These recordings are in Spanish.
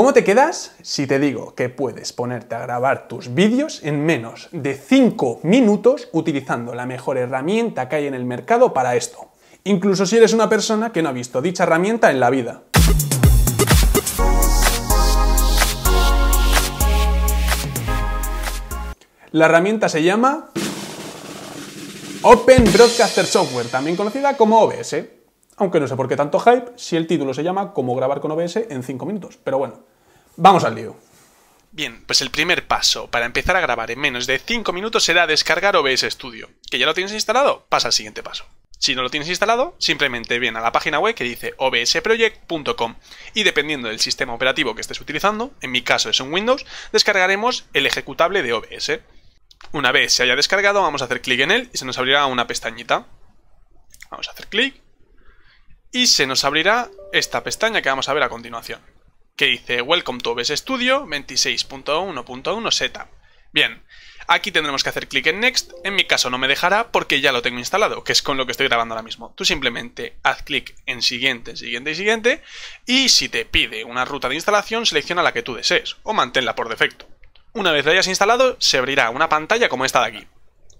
¿Cómo te quedas si te digo que puedes ponerte a grabar tus vídeos en menos de 5 minutos utilizando la mejor herramienta que hay en el mercado para esto? Incluso si eres una persona que no ha visto dicha herramienta en la vida. La herramienta se llama Open Broadcaster Software, también conocida como OBS. Aunque no sé por qué tanto hype si el título se llama Cómo grabar con OBS en 5 minutos. Pero bueno, vamos al lío. Bien, pues el primer paso para empezar a grabar en menos de 5 minutos será descargar OBS Studio. Que ya lo tienes instalado, pasa al siguiente paso. Si no lo tienes instalado, simplemente viene a la página web que dice obsproject.com y dependiendo del sistema operativo que estés utilizando, en mi caso es un Windows, descargaremos el ejecutable de OBS. Una vez se haya descargado, vamos a hacer clic en él y se nos abrirá una pestañita. Vamos a hacer clic y se nos abrirá esta pestaña que vamos a ver a continuación, que dice Welcome to OBS Studio 26.1.1 Setup. Bien, aquí tendremos que hacer clic en Next, en mi caso no me dejará porque ya lo tengo instalado, que es con lo que estoy grabando ahora mismo. Tú simplemente haz clic en Siguiente, Siguiente y Siguiente, y si te pide una ruta de instalación, selecciona la que tú desees, o manténla por defecto. Una vez la hayas instalado, se abrirá una pantalla como esta de aquí.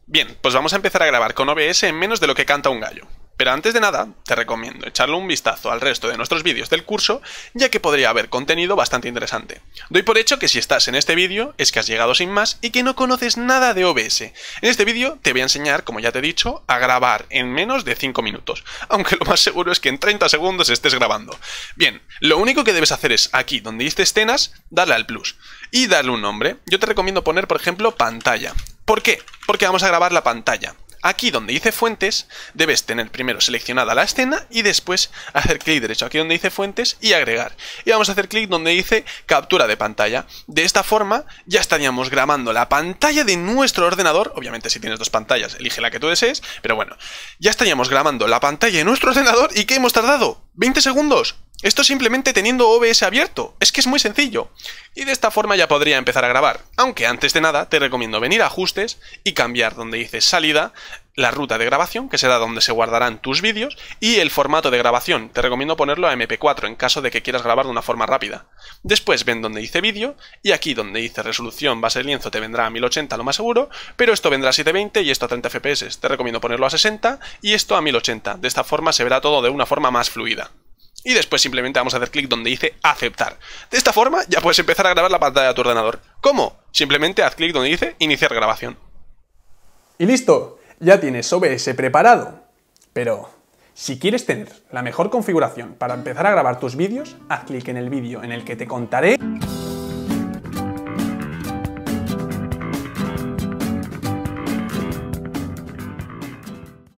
Bien, pues vamos a empezar a grabar con OBS en menos de lo que canta un gallo. Pero antes de nada, te recomiendo echarle un vistazo al resto de nuestros vídeos del curso, ya que podría haber contenido bastante interesante. Doy por hecho que si estás en este vídeo es que has llegado sin más y que no conoces nada de OBS. En este vídeo te voy a enseñar, como ya te he dicho, a grabar en menos de 5 minutos, aunque lo más seguro es que en 30 segundos estés grabando. Bien, lo único que debes hacer es aquí, donde dice escenas, darle al plus y darle un nombre. Yo te recomiendo poner, por ejemplo, pantalla. ¿Por qué? Porque vamos a grabar la pantalla. Aquí donde dice fuentes, debes tener primero seleccionada la escena y después hacer clic derecho aquí donde dice fuentes y agregar. Y vamos a hacer clic donde dice captura de pantalla. De esta forma ya estaríamos grabando la pantalla de nuestro ordenador. Obviamente si tienes dos pantallas, elige la que tú desees, pero bueno, ya estaríamos grabando la pantalla de nuestro ordenador y ¿qué hemos tardado? ¿20 segundos? Esto simplemente teniendo OBS abierto, es que es muy sencillo. Y de esta forma ya podría empezar a grabar, aunque antes de nada te recomiendo venir a ajustes y cambiar donde dice salida la ruta de grabación, que será donde se guardarán tus vídeos, y el formato de grabación. Te recomiendo ponerlo a MP4 en caso de que quieras grabar de una forma rápida. Después ven donde dice vídeo, y aquí donde dice resolución base de lienzo te vendrá a 1080 lo más seguro, pero esto vendrá a 720 y esto a 30 FPS. Te recomiendo ponerlo a 60 y esto a 1080. De esta forma se verá todo de una forma más fluida. Y después simplemente vamos a hacer clic donde dice aceptar. De esta forma ya puedes empezar a grabar la pantalla de tu ordenador. ¿Cómo? Simplemente haz clic donde dice iniciar grabación. Y listo, ya tienes OBS preparado. Pero si quieres tener la mejor configuración para empezar a grabar tus vídeos, haz clic en el vídeo en el que te contaré...